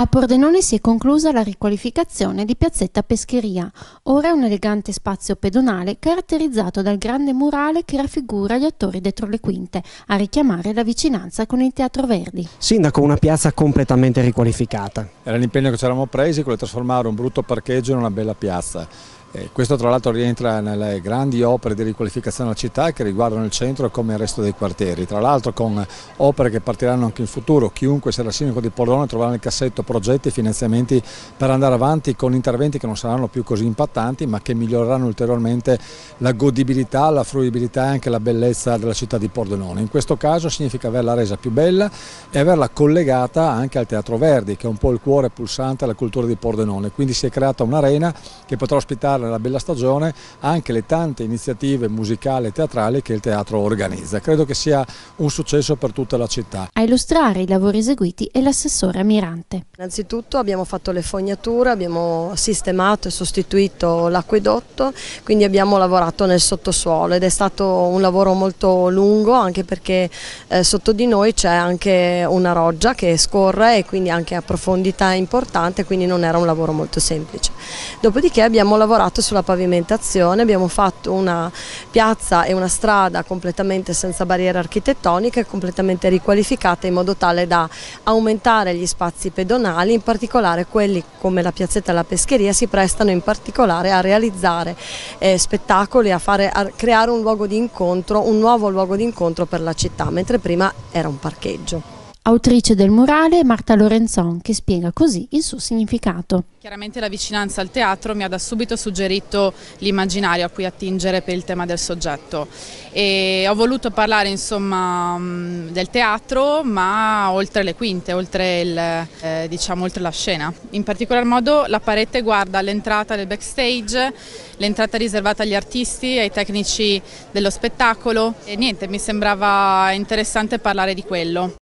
A Pordenone si è conclusa la riqualificazione di Piazzetta Pescheria, ora è un elegante spazio pedonale caratterizzato dal grande murale che raffigura gli attori dietro le quinte, a richiamare la vicinanza con il Teatro Verdi. Sindaco, una piazza completamente riqualificata. Era l'impegno che ci eravamo presi quello di trasformare un brutto parcheggio in una bella piazza eh, questo tra l'altro rientra nelle grandi opere di riqualificazione della città che riguardano il centro come il resto dei quartieri, tra l'altro con opere che partiranno anche in futuro, chiunque sarà sindaco di Pordenone troverà nel cassetto progetti e finanziamenti per andare avanti con interventi che non saranno più così impattanti ma che miglioreranno ulteriormente la godibilità, la fruibilità e anche la bellezza della città di Pordenone. In questo caso significa averla resa più bella e averla collegata anche al Teatro Verdi che è un po' il cuore pulsante della cultura di Pordenone, quindi si è creata un'arena che potrà ospitare iniziare la bella stagione anche le tante iniziative musicali e teatrali che il teatro organizza. Credo che sia un successo per tutta la città. A illustrare i lavori eseguiti è l'assessore Mirante. Innanzitutto abbiamo fatto le fognature, abbiamo sistemato e sostituito l'acquedotto, quindi abbiamo lavorato nel sottosuolo ed è stato un lavoro molto lungo anche perché eh, sotto di noi c'è anche una roggia che scorre e quindi anche a profondità importante, quindi non era un lavoro molto semplice. Dopodiché abbiamo lavorato fatto sulla pavimentazione, abbiamo fatto una piazza e una strada completamente senza barriere architettoniche, completamente riqualificata in modo tale da aumentare gli spazi pedonali, in particolare quelli come la piazzetta e la pescheria si prestano in particolare a realizzare eh, spettacoli, a, fare, a creare un, luogo incontro, un nuovo luogo di incontro per la città, mentre prima era un parcheggio autrice del murale Marta Lorenzon, che spiega così il suo significato. Chiaramente la vicinanza al teatro mi ha da subito suggerito l'immaginario a cui attingere per il tema del soggetto e ho voluto parlare insomma mm, del teatro ma oltre le quinte, oltre, il, eh, diciamo, oltre la scena. In particolar modo la parete guarda l'entrata del backstage, l'entrata riservata agli artisti, ai tecnici dello spettacolo e niente, mi sembrava interessante parlare di quello.